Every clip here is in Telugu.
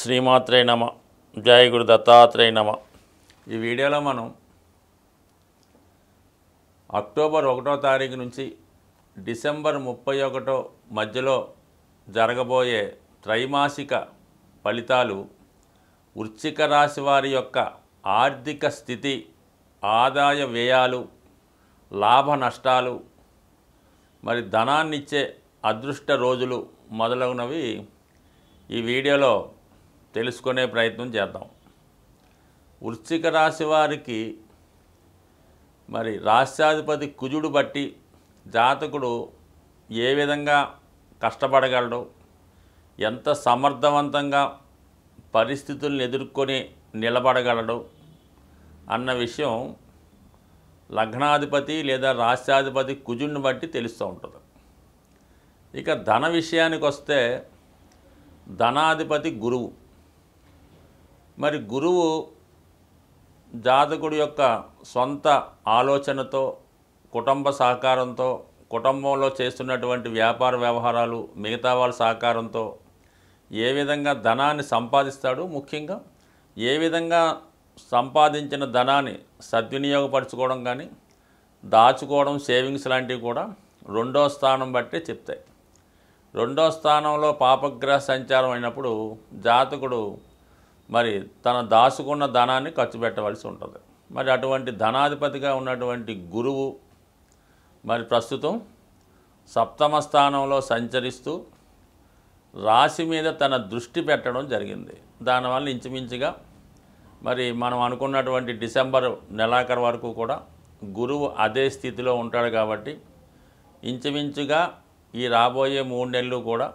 శ్రీమాత్రే నమ జయ గురు దత్తాత్రేయ నమ ఈ వీడియోలో మనం అక్టోబర్ ఒకటో తారీఖు నుంచి డిసెంబర్ ముప్పై ఒకటో మధ్యలో జరగబోయే త్రైమాసిక ఫలితాలు వృశ్చిక రాశి వారి యొక్క ఆర్థిక స్థితి ఆదాయ వ్యయాలు లాభ నష్టాలు మరి ధనాన్నిచ్చే అదృష్ట రోజులు మొదలగునవి ఈ వీడియోలో తెలుసుకునే ప్రయత్నం చేద్దాం వృశ్చిక రాశి వారికి మరి రాష్ట్రాధిపతి కుజుడు బట్టి జాతకుడు ఏ విధంగా కష్టపడగలడు ఎంత సమర్థవంతంగా పరిస్థితులను ఎదుర్కొని నిలబడగలడు అన్న విషయం లగ్నాధిపతి లేదా రాష్ట్రాధిపతి కుజుడిని బట్టి తెలుస్తూ ఉంటుంది ఇక ధన విషయానికి వస్తే ధనాధిపతి గురువు మరి గురువు జాతకుడు యొక్క సొంత ఆలోచనతో కుటుంబ సహకారంతో కుటుంబంలో చేస్తున్నటువంటి వ్యాపార వ్యవహారాలు మిగతా వాళ్ళ సహకారంతో ఏ విధంగా ధనాన్ని సంపాదిస్తాడు ముఖ్యంగా ఏ విధంగా సంపాదించిన ధనాన్ని సద్వినియోగపరచుకోవడం కానీ దాచుకోవడం సేవింగ్స్ లాంటివి కూడా రెండో స్థానం బట్టి చెప్తాయి రెండో స్థానంలో పాపగ్రహ సంచారం అయినప్పుడు జాతకుడు మరి తన దాసుకున్న ధనాన్ని ఖర్చు పెట్టవలసి ఉంటుంది మరి అటువంటి ధనాధిపతిగా ఉన్నటువంటి గురువు మరి ప్రస్తుతం సప్తమ స్థానంలో సంచరిస్తూ రాశి మీద తన దృష్టి పెట్టడం జరిగింది దానివల్ల ఇంచుమించుగా మరి మనం అనుకున్నటువంటి డిసెంబర్ నెలాఖరు వరకు కూడా గురువు అదే స్థితిలో ఉంటాడు కాబట్టి ఇంచుమించుగా ఈ రాబోయే మూడు నెలలు కూడా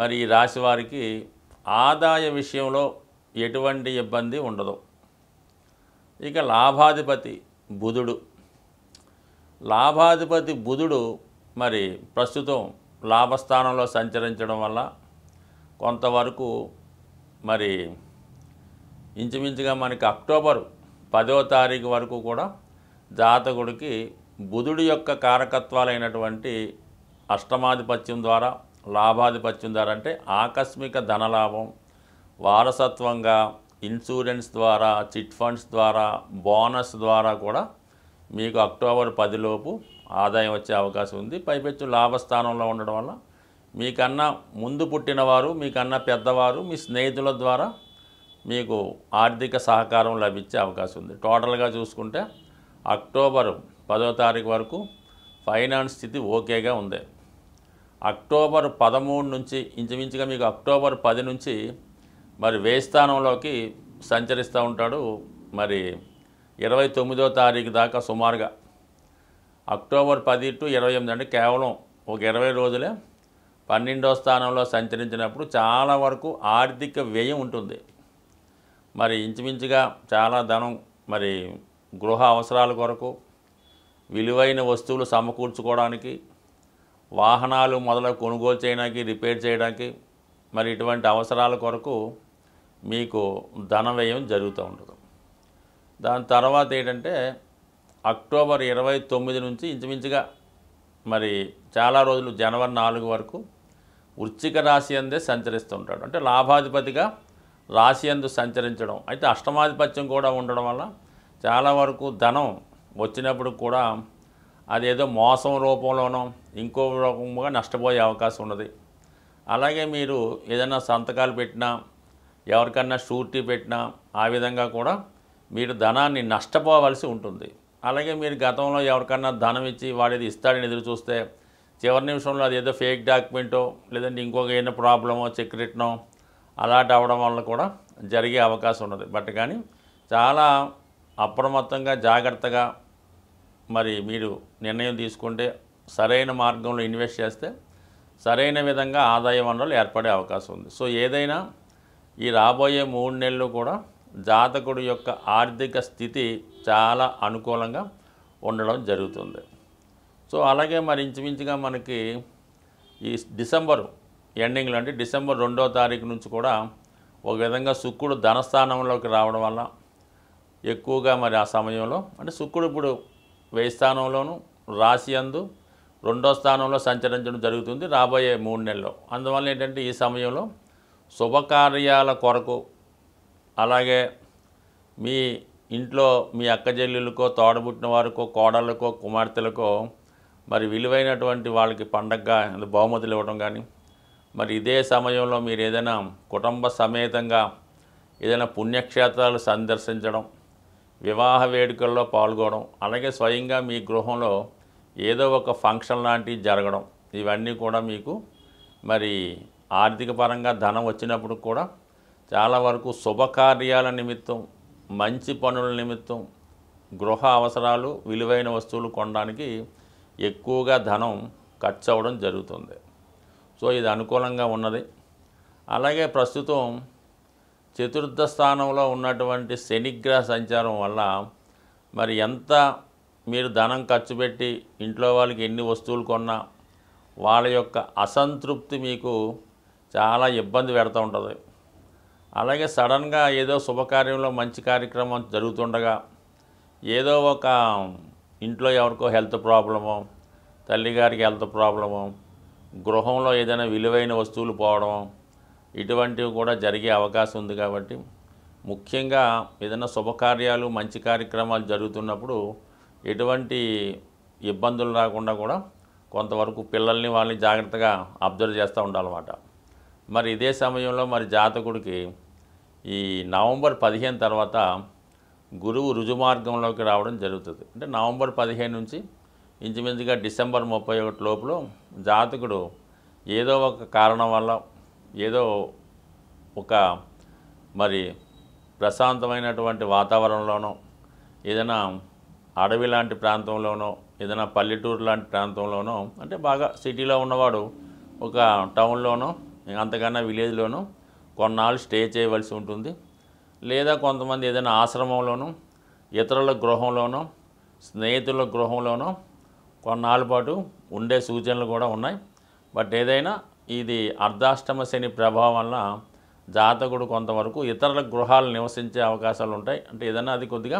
మరి ఈ రాశి వారికి ఆదాయ విషయంలో ఎటువంటి ఇబ్బంది ఉండదు ఇక లాభాధిపతి బుధుడు లాభాధిపతి బుధుడు మరి ప్రస్తుతం లాభస్థానంలో సంచరించడం వల్ల కొంతవరకు మరి ఇంచుమించుగా మనకి అక్టోబర్ పదో తారీఖు వరకు కూడా జాతకుడికి బుధుడు యొక్క కారకత్వాలైనటువంటి అష్టమాధిపత్యం ద్వారా లాభాధిపత్యం ధర అంటే ఆకస్మిక ధనలాభం వారసత్వంగా ఇన్సూరెన్స్ ద్వారా చిట్ ఫండ్స్ ద్వారా బోనస్ ద్వారా కూడా మీకు అక్టోబర్ పదిలోపు ఆదాయం వచ్చే అవకాశం ఉంది పైపెచ్చు లాభస్థానంలో ఉండడం వల్ల మీకన్నా ముందు పుట్టినవారు మీకన్నా పెద్దవారు మీ స్నేహితుల ద్వారా మీకు ఆర్థిక సహకారం లభించే అవకాశం ఉంది టోటల్గా చూసుకుంటే అక్టోబర్ పదో తారీఖు వరకు ఫైనాన్స్ స్థితి ఓకేగా ఉంది అక్టోబర్ పదమూడు నుంచి ఇంచుమించుగా మీకు అక్టోబర్ పది నుంచి మరి వేస్థానంలోకి సంచరిస్తూ ఉంటాడు మరి ఇరవై తొమ్మిదో తారీఖు దాకా సుమారుగా అక్టోబర్ పది టు ఇరవై ఎనిమిది అంటే కేవలం ఒక ఇరవై రోజులే పన్నెండో స్థానంలో సంచరించినప్పుడు చాలా వరకు ఆర్థిక వ్యయం ఉంటుంది మరి ఇంచుమించుగా చాలా ధనం మరి గృహ అవసరాల కొరకు విలువైన వస్తువులు సమకూర్చుకోవడానికి వాహనాలు మొదలు కొనుగోలు చేయడానికి రిపేర్ చేయడానికి మరి ఇటువంటి అవసరాల కొరకు మీకు ధన వ్యయం జరుగుతూ ఉంటుంది దాని తర్వాత ఏంటంటే అక్టోబర్ ఇరవై తొమ్మిది నుంచి ఇంచుమించుగా మరి చాలా రోజులు జనవరి నాలుగు వరకు వృచ్చిక రాశి అందే సంచరిస్తుంటాడు అంటే లాభాధిపతిగా రాశి అందు సంచరించడం అయితే అష్టమాధిపత్యం కూడా ఉండడం వల్ల చాలా వరకు ధనం వచ్చినప్పుడు కూడా అదేదో మోసం రూపంలోనో ఇంకో రూపంగా నష్టపోయే అవకాశం ఉన్నది అలాగే మీరు ఏదైనా సంతకాలు పెట్టినా ఎవరికన్నా షూరిటీ పెట్టినా ఆ విధంగా కూడా మీరు ధనాన్ని నష్టపోవలసి ఉంటుంది అలాగే మీరు గతంలో ఎవరికన్నా ధనం ఇచ్చి వాడేది ఇస్తాడని ఎదురు చూస్తే చివరి నిమిషంలో అది ఏదో ఫేక్ డాక్యుమెంటో లేదంటే ఇంకొక ఏదైనా ప్రాబ్లమో చెక్ రిటనో అలాంటి అవడం వల్ల కూడా జరిగే అవకాశం ఉన్నది బట్ కానీ చాలా అప్రమత్తంగా జాగ్రత్తగా మరి మీరు నిర్ణయం తీసుకుంటే సరైన మార్గంలో ఇన్వెస్ట్ చేస్తే సరైన విధంగా ఆదాయ వనరులు ఏర్పడే అవకాశం ఉంది సో ఏదైనా ఈ రాబోయే మూడు నెలలు కూడా జాతకుడు యొక్క ఆర్థిక స్థితి చాలా అనుకూలంగా ఉండడం జరుగుతుంది సో అలాగే మరి ఇంచుమించుగా మనకి ఈ డిసెంబర్ ఎండింగ్లో అంటే డిసెంబర్ రెండో తారీఖు నుంచి కూడా ఒక విధంగా శుక్రుడు ధనస్థానంలోకి రావడం వల్ల ఎక్కువగా మరి ఆ సమయంలో అంటే శుక్రుడు ఇప్పుడు వెయ్యి స్థానంలోను రాశి అందు రెండో స్థానంలో సంచరించడం జరుగుతుంది రాబోయే మూడు నెలలో అందువల్ల ఏంటంటే ఈ సమయంలో శుభకార్యాల కొరకు అలాగే మీ ఇంట్లో మీ అక్క తోడబుట్టిన వారికో కోడళ్ళకో కుమార్తెలకో మరి విలువైనటువంటి వాళ్ళకి పండగగా బహుమతులు ఇవ్వడం కానీ మరి ఇదే సమయంలో మీరు ఏదైనా కుటుంబ సమేతంగా ఏదైనా పుణ్యక్షేత్రాలు సందర్శించడం వివాహ వేడుకల్లో పాల్గొనడం అలాగే స్వయంగా మీ గృహంలో ఏదో ఒక ఫంక్షన్ లాంటివి జరగడం ఇవన్నీ కూడా మీకు మరి ఆర్థిక పరంగా ధనం వచ్చినప్పుడు కూడా చాలా వరకు శుభకార్యాల నిమిత్తం మంచి పనుల నిమిత్తం గృహ అవసరాలు విలువైన వస్తువులు కొనడానికి ఎక్కువగా ధనం ఖర్చు అవ్వడం జరుగుతుంది సో ఇది అనుకూలంగా ఉన్నది అలాగే ప్రస్తుతం చతుర్థ స్థానంలో ఉన్నటువంటి శనిగ్రహ సంచారం వల్ల మరి ఎంత మీరు ధనం ఖర్చు పెట్టి ఇంట్లో వాళ్ళకి ఎన్ని వస్తువులు కొన్నా వాళ్ళ యొక్క అసంతృప్తి మీకు చాలా ఇబ్బంది పెడుతూ ఉంటుంది అలాగే సడన్గా ఏదో శుభకార్యంలో మంచి కార్యక్రమం జరుగుతుండగా ఏదో ఒక ఇంట్లో ఎవరికో హెల్త్ ప్రాబ్లము తల్లిగారికి హెల్త్ ప్రాబ్లము గృహంలో ఏదైనా విలువైన వస్తువులు పోవడం ఇటువంటివి కూడా జరిగే అవకాశం ఉంది కాబట్టి ముఖ్యంగా ఏదైనా శుభకార్యాలు మంచి కార్యక్రమాలు జరుగుతున్నప్పుడు ఎటువంటి ఇబ్బందులు రాకుండా కూడా కొంతవరకు పిల్లల్ని వాళ్ళని జాగ్రత్తగా అబ్జర్వ్ చేస్తూ ఉండాలన్నమాట మరి ఇదే సమయంలో మరి జాతకుడికి ఈ నవంబర్ పదిహేను తర్వాత గురువు రుజుమార్గంలోకి రావడం జరుగుతుంది అంటే నవంబర్ పదిహేను నుంచి ఇంచుమించుగా డిసెంబర్ ముప్పై ఒకటి లోపల జాతకుడు ఏదో ఒక కారణం వల్ల ఏదో ఒక మరి ప్రశాంతమైనటువంటి వాతావరణంలోనో ఏదైనా అడవి లాంటి ప్రాంతంలోనో ఏదైనా పల్లెటూరు లాంటి ప్రాంతంలోనో అంటే బాగా సిటీలో ఉన్నవాడు ఒక టౌన్లోనో అంతకన్నా విలేజ్లోనో కొన్నాళ్ళు స్టే చేయవలసి ఉంటుంది లేదా కొంతమంది ఏదైనా ఆశ్రమంలోనో ఇతరుల గృహంలోనో స్నేహితుల గృహంలోనో కొన్నాళ్ళ పాటు ఉండే సూచనలు కూడా ఉన్నాయి బట్ ఏదైనా ఇది అర్ధాష్టమ శని ప్రభావం వల్ల జాతకుడు కొంతవరకు ఇతరుల గృహాలు నివసించే అవకాశాలు ఉంటాయి అంటే ఏదైనా అది కొద్దిగా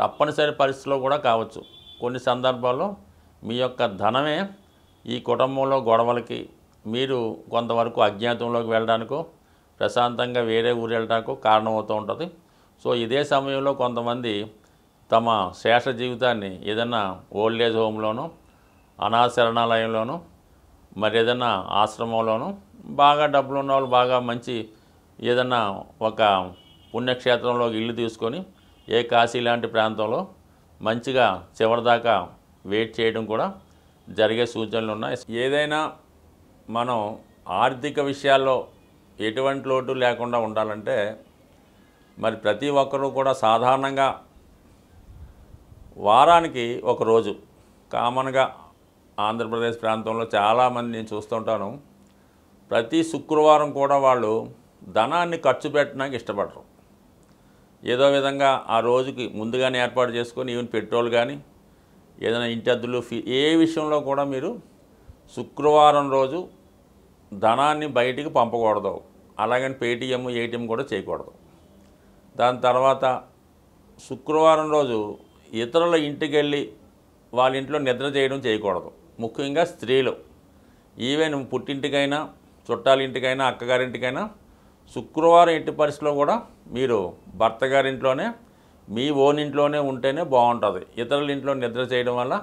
తప్పనిసరి పరిస్థితిలో కూడా కావచ్చు కొన్ని సందర్భాల్లో మీ యొక్క ధనమే ఈ కుటుంబంలో గొడవలకి మీరు కొంతవరకు అజ్ఞాతంలోకి వెళ్ళడానికో ప్రశాంతంగా వేరే ఊరు వెళ్ళడానికో కారణమవుతూ ఉంటుంది సో ఇదే సమయంలో కొంతమంది తమ శేష జీవితాన్ని ఏదన్నా ఓల్డ్ ఏజ్ హోమ్లోనో అనాశరణాలయంలోనో మరి ఏదైనా ఆశ్రమంలోనూ బాగా డబ్బులు ఉన్న వాళ్ళు బాగా మంచి ఏదైనా ఒక పుణ్యక్షేత్రంలో ఇల్లు తీసుకొని ఏ కాశీ లాంటి ప్రాంతంలో మంచిగా చివరిదాకా వెయిట్ చేయడం కూడా జరిగే సూచనలు ఉన్నాయి ఏదైనా మనం ఆర్థిక విషయాల్లో ఎటువంటి లోటు లేకుండా ఉండాలంటే మరి ప్రతి ఒక్కరూ కూడా సాధారణంగా వారానికి ఒకరోజు కామన్గా ఆంధ్రప్రదేశ్ ప్రాంతంలో చాలామంది నేను చూస్తుంటాను ప్రతి శుక్రవారం కూడా వాళ్ళు ధనాన్ని ఖర్చు పెట్టడానికి ఇష్టపడరు ఏదో విధంగా ఆ రోజుకి ముందుగానే ఏర్పాటు చేసుకొని ఈవెన్ పెట్రోల్ కానీ ఏదైనా ఇంటి అద్దెలు ఫీ ఏ విషయంలో కూడా మీరు శుక్రవారం రోజు ధనాన్ని బయటికి పంపకూడదు అలాగని పేటీఎం ఏటీఎం కూడా చేయకూడదు దాని తర్వాత శుక్రవారం రోజు ఇతరుల ఇంటికి వెళ్ళి వాళ్ళ ఇంట్లో నిద్ర చేయడం చేయకూడదు ముఖ్యంగా స్త్రీలు ఈవెన్ పుట్టింటికైనా చుట్టాలింటికైనా అక్కగారింటికైనా శుక్రవారం ఇంటి పరిస్థితిలో కూడా మీరు భర్త గారింట్లోనే మీ ఓన్ ఇంట్లోనే ఉంటేనే బాగుంటుంది ఇతరుల ఇంట్లో నిద్ర చేయడం వల్ల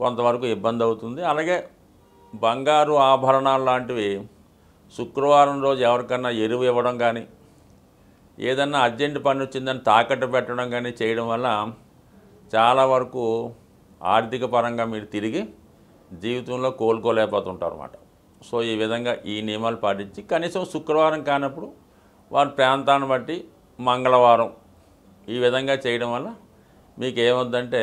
కొంతవరకు ఇబ్బంది అవుతుంది అలాగే బంగారు ఆభరణాలు లాంటివి శుక్రవారం రోజు ఎవరికన్నా ఎరువు ఇవ్వడం కానీ ఏదన్నా అర్జెంట్ పని వచ్చిందని తాకట్టు పెట్టడం కానీ చేయడం వల్ల చాలా వరకు ఆర్థిక పరంగా మీరు తిరిగి జీవితంలో కోలుకోలేకపోతుంటారు అనమాట సో ఈ విధంగా ఈ నియమాలు పాటించి కనీసం శుక్రవారం కానప్పుడు వారి ప్రాంతాన్ని బట్టి మంగళవారం ఈ విధంగా చేయడం వల్ల మీకు ఏమవుద్దంటే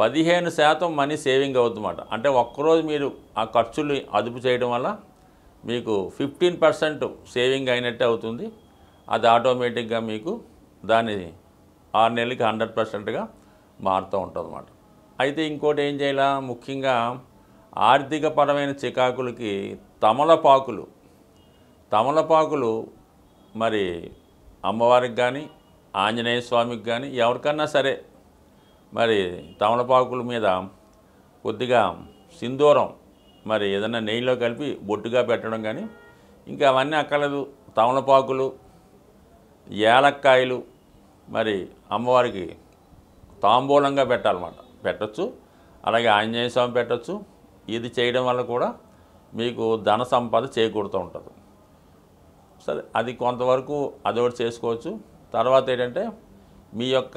పదిహేను శాతం మనీ సేవింగ్ అవుతుందన్నమాట అంటే ఒక్కరోజు మీరు ఆ ఖర్చులు అదుపు చేయడం వల్ల మీకు ఫిఫ్టీన్ పర్సెంట్ సేవింగ్ అయినట్టే అవుతుంది అది ఆటోమేటిక్గా మీకు దాని ఆరు నెలలకి హండ్రెడ్ పర్సెంట్గా మారుతూ ఉంటుంది అన్నమాట అయితే ఇంకోటి ఏం చేయాలా ముఖ్యంగా ఆర్థికపరమైన చికాకులకి తమలపాకులు తమలపాకులు మరి అమ్మవారికి కానీ ఆంజనేయ స్వామికి కానీ ఎవరికన్నా సరే మరి తమలపాకుల మీద కొద్దిగా సింధూరం మరి ఏదైనా నెయ్యిలో కలిపి బొట్టుగా పెట్టడం కానీ ఇంకా అవన్నీ అక్కర్లేదు తమలపాకులు ఏలక్కాయలు మరి అమ్మవారికి తాంబూలంగా పెట్టాలన్నమాట పెట్టచ్చు అలాగే ఆంజనేయ స్వామి పెట్టచ్చు ఇది చేయడం వల్ల కూడా మీకు ధన సంపద చేకూరుతూ ఉంటుంది సరే అది కొంతవరకు ఒకటి చేసుకోవచ్చు తర్వాత ఏంటంటే మీ యొక్క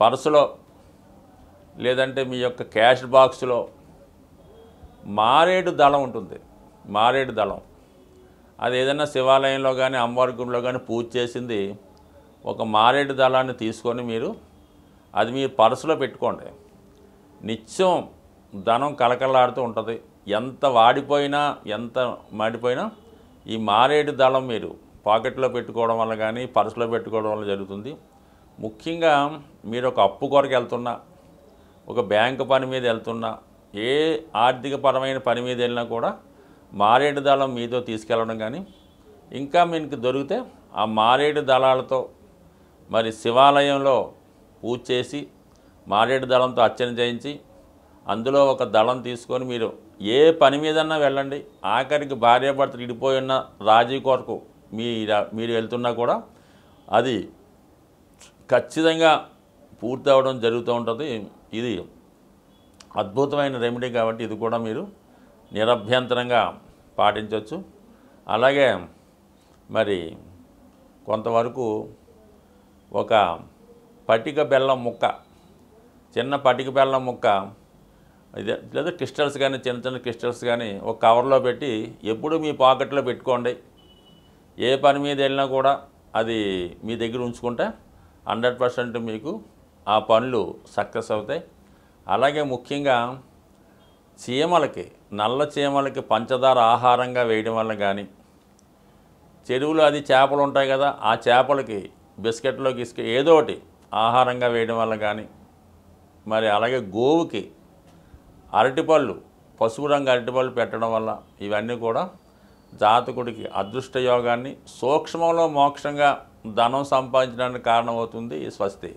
పర్సులో లేదంటే మీ యొక్క క్యాష్ బాక్స్లో మారేడు దళం ఉంటుంది మారేడు దళం అది ఏదైనా శివాలయంలో కానీ అమ్మవారి గుడిలో కానీ పూజ చేసింది ఒక మారేడు దళాన్ని తీసుకొని మీరు అది మీరు పర్సులో పెట్టుకోండి నిత్యం ధనం కలకలాడుతూ ఉంటుంది ఎంత వాడిపోయినా ఎంత మాడిపోయినా ఈ మారేడు దళం మీరు పాకెట్లో పెట్టుకోవడం వల్ల కానీ పర్సులో పెట్టుకోవడం వల్ల జరుగుతుంది ముఖ్యంగా మీరు ఒక అప్పు కొరకు వెళ్తున్నా ఒక బ్యాంకు పని మీద వెళ్తున్నా ఏ ఆర్థిక పరమైన పని మీద వెళ్ళినా కూడా మారేడు దళం మీతో తీసుకెళ్ళడం కానీ ఇంకా మీకు దొరికితే ఆ మారేడు దళాలతో మరి శివాలయంలో పూజ చేసి మారేడు దళంతో అర్చన చేయించి అందులో ఒక దళం తీసుకొని మీరు ఏ పని మీదన్నా వెళ్ళండి ఆఖరికి భార్యాభర్తలు ఇడిపోయి ఉన్న రాజీ కొరకు మీ మీరు వెళ్తున్నా కూడా అది ఖచ్చితంగా పూర్తి అవ్వడం జరుగుతూ ఉంటుంది ఇది అద్భుతమైన రెమెడీ కాబట్టి ఇది కూడా మీరు నిరభ్యంతరంగా పాటించవచ్చు అలాగే మరి కొంతవరకు ఒక పటిక బెల్లం ముక్క చిన్న పటిక బెల్లం ముక్క ఇది లేదా క్రిస్టల్స్ కానీ చిన్న చిన్న క్రిస్టల్స్ కానీ ఒక కవర్లో పెట్టి ఎప్పుడు మీ పాకెట్లో పెట్టుకోండి ఏ పని మీద వెళ్ళినా కూడా అది మీ దగ్గర ఉంచుకుంటే హండ్రెడ్ పర్సెంట్ మీకు ఆ పనులు సక్సెస్ అవుతాయి అలాగే ముఖ్యంగా చీమలకి నల్ల చీమలకి పంచదార ఆహారంగా వేయడం వల్ల కానీ చెరువులో అది చేపలు ఉంటాయి కదా ఆ చేపలకి బిస్కెట్లోకి ఇసుక ఏదో ఒకటి ఆహారంగా వేయడం వల్ల కానీ మరి అలాగే గోవుకి అరటిపళ్ళు పసుపు రంగు అరటిపళ్ళు పెట్టడం వల్ల ఇవన్నీ కూడా జాతకుడికి అదృష్ట యోగాన్ని సూక్ష్మంలో మోక్షంగా ధనం సంపాదించడానికి కారణమవుతుంది ఈ స్వస్తి